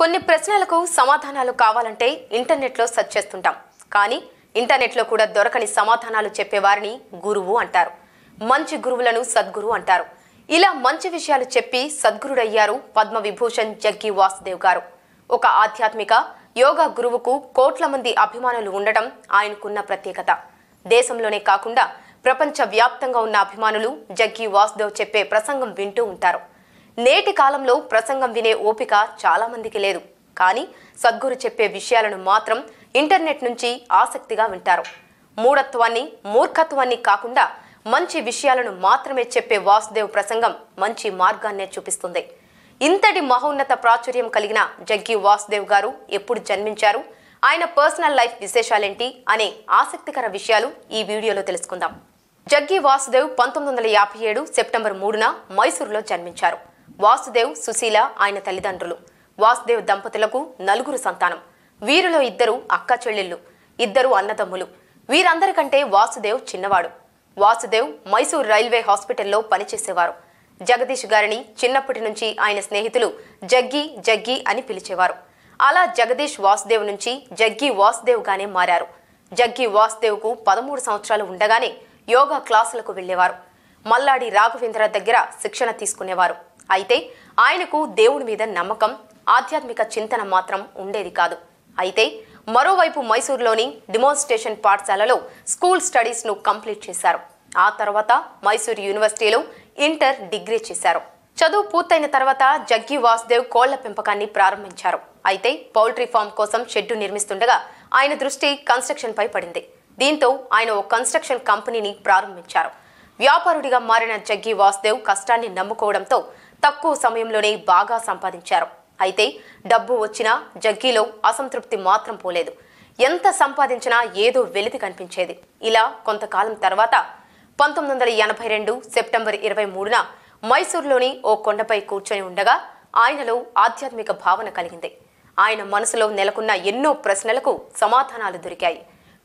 కొన్ని ప్రశ్నలకు సమాధానాలు కావాలంటే ఇంటర్నెట్లో సెర్చ్ చేస్తుంటాం కానీ ఇంటర్నెట్లో కూడా దొరకని సమాధానాలు చెప్పేవారిని గురువు అంటారు మంచి గురువులను సద్గురు అంటారు ఇలా మంచి విషయాలు చెప్పి సద్గురుడయ్యారు పద్మవిభూషణ్ జగ్గి వాసుదేవ్ గారు ఒక ఆధ్యాత్మిక యోగా గురువుకు కోట్ల మంది అభిమానులు ఉండటం ఆయనకున్న ప్రత్యేకత దేశంలోనే కాకుండా ప్రపంచ వ్యాప్తంగా ఉన్న అభిమానులు జగ్గి వాసుదేవ్ చెప్పే ప్రసంగం వింటూ ఉంటారు నేటి కాలంలో ప్రసంగం వినే ఓపిక చాలామందికి లేదు కానీ సద్గురు చెప్పే విషయాలను మాత్రం ఇంటర్నెట్ నుంచి ఆసక్తిగా వింటారు మూఢత్వాన్ని మూర్ఖత్వాన్ని కాకుండా మంచి విషయాలను మాత్రమే చెప్పే వాసుదేవ్ ప్రసంగం మంచి మార్గాన్నే చూపిస్తుంది ఇంతటి మహోన్నత ప్రాచుర్యం కలిగిన జగ్గి వాసుదేవ్ గారు ఎప్పుడు జన్మించారు ఆయన పర్సనల్ లైఫ్ విశేషాలేంటి అనే ఆసక్తికర విషయాలు ఈ వీడియోలో తెలుసుకుందాం జగ్గి వాసుదేవ్ పంతొమ్మిది వందల యాభై ఏడు సెప్టెంబర్ మూడున మైసూరులో జన్మించారు వాసుదేవ్ సుశీల ఆయన తల్లిదండ్రులు వాసుదేవ్ దంపతులకు నలుగురు సంతానం వీరిలో ఇద్దరు అక్క చెల్లెళ్ళు ఇద్దరు అన్నదమ్ములు వీరందరికంటే వాసుదేవ్ చిన్నవాడు వాసుదేవ్ మైసూర్ రైల్వే హాస్పిటల్లో పనిచేసేవారు జగదీష్ గారిని చిన్నప్పటి నుంచి ఆయన స్నేహితులు జగ్గి జగ్గి అని పిలిచేవారు అలా జగదీష్ వాసుదేవ్ నుంచి జగ్గి వాసుదేవ్ గానే మారారు జగ్గి వాసుదేవ్కు పదమూడు సంవత్సరాలు ఉండగానే యోగా క్లాసులకు వెళ్లేవారు మల్లాడి రాఘవేంద్ర దగ్గర శిక్షణ తీసుకునేవారు అయితే ఆయనకు దేవుడి మీద నమ్మకం ఆధ్యాత్మిక చింతన మాత్రం ఉండేది కాదు అయితే మరోవైపు మైసూరులోని డిమాన్స్ట్రేషన్ పాఠశాలలో స్కూల్ స్టడీస్ను కంప్లీట్ చేశారు ఆ తర్వాత మైసూర్ యూనివర్సిటీలో ఇంటర్ డిగ్రీ చేశారు చదువు పూర్తయిన తర్వాత జగ్గి వాసుదేవ్ కోళ్ల పెంపకాన్ని ప్రారంభించారు అయితే పౌల్ట్రీ ఫామ్ కోసం షెడ్డు నిర్మిస్తుండగా ఆయన దృష్టి కన్స్ట్రక్షన్పై పడింది దీంతో ఆయన ఓ కన్స్ట్రక్షన్ కంపెనీని ప్రారంభించారు వ్యాపారుడిగా మారిన జగ్గి వాసుదేవ్ కష్టాన్ని నమ్ముకోవడంతో తక్కువ సమయంలోనే బాగా సంపాదించారు అయితే డబ్బు వచ్చినా జగ్గీలో అసంతృప్తి మాత్రం పోలేదు ఎంత సంపాదించినా ఏదో వెలితి కనిపించేది ఇలా కొంతకాలం తర్వాత పంతొమ్మిది వందల ఎనభై రెండు సెప్టెంబర్ ఇరవై మూడున మైసూర్లోని ఓ కొండపై కూర్చొని ఉండగా ఆయనలో ఆధ్యాత్మిక భావన కలిగింది ఆయన మనసులో నెలకొన్న ఎన్నో ప్రశ్నలకు సమాధానాలు దొరికాయి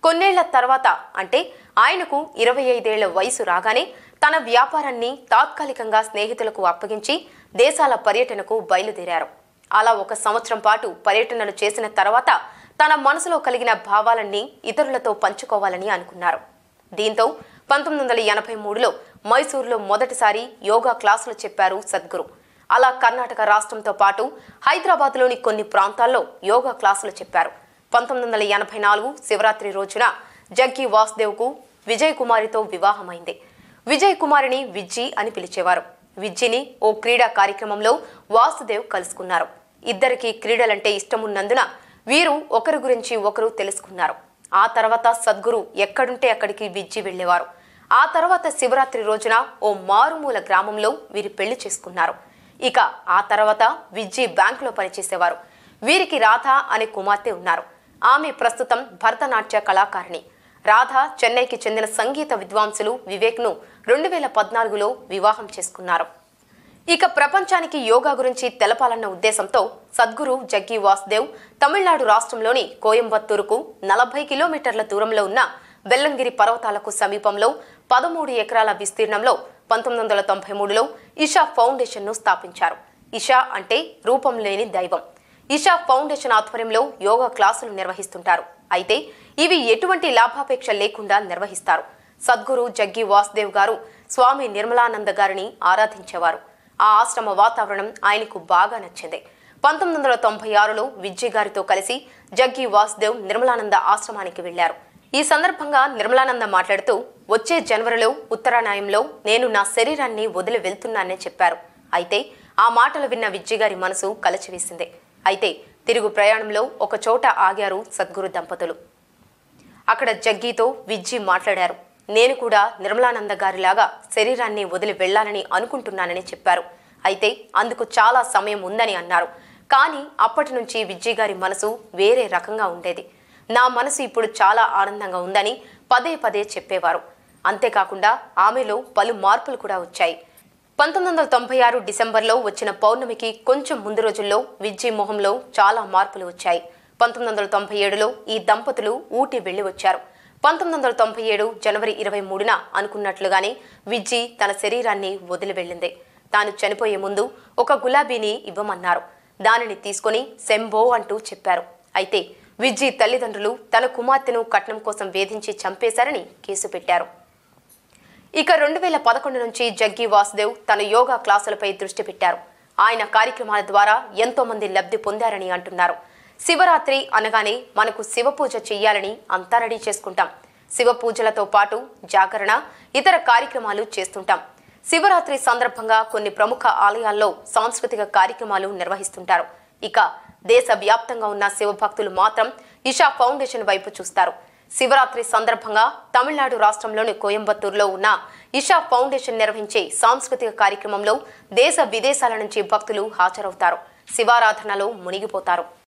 కొన్నేళ్ల తర్వాత అంటే ఆయనకు ఇరవై ఐదేళ్ల వయసు రాగానే తన వ్యాపారాన్ని తాత్కాలికంగా స్నేహితులకు అప్పగించి దేశాల పర్యటనకు బయలుదేరారు అలా ఒక సంవత్సరం పాటు పర్యటనలు చేసిన తర్వాత తన మనసులో కలిగిన భావాలన్నీ ఇతరులతో పంచుకోవాలని అనుకున్నారు దీంతో పంతొమ్మిది వందల ఎనభై మూడులో మైసూరులో మొదటిసారి యోగా క్లాసులు చెప్పారు సద్గురు అలా కర్ణాటక రాష్ట్రంతో పాటు హైదరాబాద్లోని కొన్ని ప్రాంతాల్లో యోగా క్లాసులు చెప్పారు పంతొమ్మిది వందల ఎనభై నాలుగు శివరాత్రి రోజున జగ్గి వాసుదేవ్కు విజయ్ కుమారితో వివాహమైంది విజయ్ కుమారిని విజ్జి అని పిలిచేవారు విజ్జిని ఓ క్రీడా కార్యక్రమంలో వాసుదేవ్ కలుసుకున్నారు ఇద్దరికీ క్రీడలంటే ఇష్టమున్నందున వీరు ఒకరి గురించి ఒకరు తెలుసుకున్నారు ఆ తర్వాత సద్గురు ఎక్కడుంటే అక్కడికి విజ్జి వెళ్లేవారు ఆ తర్వాత శివరాత్రి రోజున ఓ మారుమూల గ్రామంలో వీరి పెళ్లి చేసుకున్నారు ఇక ఆ తర్వాత విజ్జి బ్యాంకులో పనిచేసేవారు వీరికి రాధ అనే కుమార్తె ఉన్నారు ఆమె ప్రస్తుతం భరతనాట్య కళాకారిణి రాధ చెన్నైకి చెందిన సంగీత విద్వాంసులు వివేక్ను రెండు వేల పద్నాలుగులో వివాహం చేసుకున్నారు ఇక ప్రపంచానికి యోగా గురించి తెలపాలన్న ఉద్దేశంతో సద్గురు జగ్గి వాసుదేవ్ తమిళనాడు రాష్ట్రంలోని కోయంబత్తూరుకు నలభై కిలోమీటర్ల దూరంలో ఉన్న బెల్లంగిరి పర్వతాలకు సమీపంలో పదమూడు ఎకరాల విస్తీర్ణంలో పంతొమ్మిది వందల తొంభై మూడులో ఇషా ఫౌండేషన్ను స్థాపించారు ఇషా అంటే రూపం లేని దైవం ఇషా ఫౌండేషన్ ఆధ్వర్యంలో యోగా క్లాసులు నిర్వహిస్తుంటారు అయితే ఇవి ఎటువంటి లాభాపేక్ష లేకుండా నిర్వహిస్తారు సద్గురు జగ్గి వాసుదేవ్ గారు స్వామి నిర్మలానంద గారిని ఆరాధించేవారు ఆ ఆశ్రమ వాతావరణం ఆయనకు బాగా నచ్చింది పంతొమ్మిది వందల తొంభై ఆరులో విజయ్ గారితో కలిసి జగ్గి వాసుదేవ్ నిర్మలానంద ఆశ్రమానికి వెళ్లారు ఈ సందర్భంగా నిర్మలానంద మాట్లాడుతూ వచ్చే జనవరిలో ఉత్తరాయణంలో నేను నా శరీరాన్ని వదిలి వెళ్తున్నానని చెప్పారు అయితే ఆ మాటలు విన్న విజయ్ గారి మనసు కలచివేసింది అయితే తిరుగు ప్రయాణంలో ఒక చోట ఆగారు సద్గురు దంపతులు అక్కడ జగ్గీతో విజ్జి మాట్లాడారు నేను కూడా నిర్మలానంద గారిలాగా శరీరాన్ని వదిలి వెళ్లాలని అనుకుంటున్నానని చెప్పారు అయితే అందుకు చాలా సమయం ఉందని అన్నారు కానీ అప్పటి నుంచి విజ్జి గారి మనసు వేరే రకంగా ఉండేది నా మనసు ఇప్పుడు చాలా ఆనందంగా ఉందని పదే పదే చెప్పేవారు అంతేకాకుండా ఆమెలో పలు మార్పులు కూడా వచ్చాయి పంతొమ్మిది వందల తొంభై ఆరు డిసెంబర్లో వచ్చిన పౌర్ణమికి కొంచెం ముందు రోజుల్లో విజ్జీ మొహంలో చాలా మార్పులు వచ్చాయి పంతొమ్మిది వందల తొంభై ఏడులో ఈ దంపతులు ఊటీ వెళ్లి వచ్చారు పంతొమ్మిది వందల తొంభై ఏడు జనవరి ఇరవై మూడున అనుకున్నట్లుగానే విజ్జి తన శరీరాన్ని వదిలి వెళ్ళింది తాను చనిపోయే ముందు ఒక గులాబీని ఇవ్వమన్నారు దానిని తీసుకుని సెంబో అంటూ చెప్పారు అయితే విజ్జి తల్లిదండ్రులు తన కుమార్తెను కట్నం కోసం వేధించి చంపేశారని కేసు పెట్టారు ఇక రెండు వేల పదకొండు నుంచి జగ్గి వాసుదేవ్ తన యోగా క్లాసులపై దృష్టి పెట్టారు ఆయన కార్యక్రమాల ద్వారా ఎంతో మంది లబ్ధి పొందారని అంటున్నారు శివరాత్రి అనగానే మనకు శివపూజ చేయాలని అంతా రెడీ చేసుకుంటాం శివ పూజలతో పాటు జాగరణ ఇతర కార్యక్రమాలు చేస్తుంటాం శివరాత్రి సందర్భంగా కొన్ని ప్రముఖ ఆలయాల్లో సాంస్కృతిక కార్యక్రమాలు నిర్వహిస్తుంటారు ఇక దేశవ్యాప్తంగా ఉన్న శివభక్తులు మాత్రం ఇషా ఫౌండేషన్ వైపు చూస్తారు శివరాత్రి సందర్భంగా తమిళనాడు రాష్ట్రంలోని కోయంబత్తూరులో ఉన్న ఇషా ఫౌండేషన్ నిర్వహించే సాంస్కృతిక కార్యక్రమంలో దేశ విదేశాల నుంచి భక్తులు హాజరవుతారు శివారాధనలో మునిగిపోతారు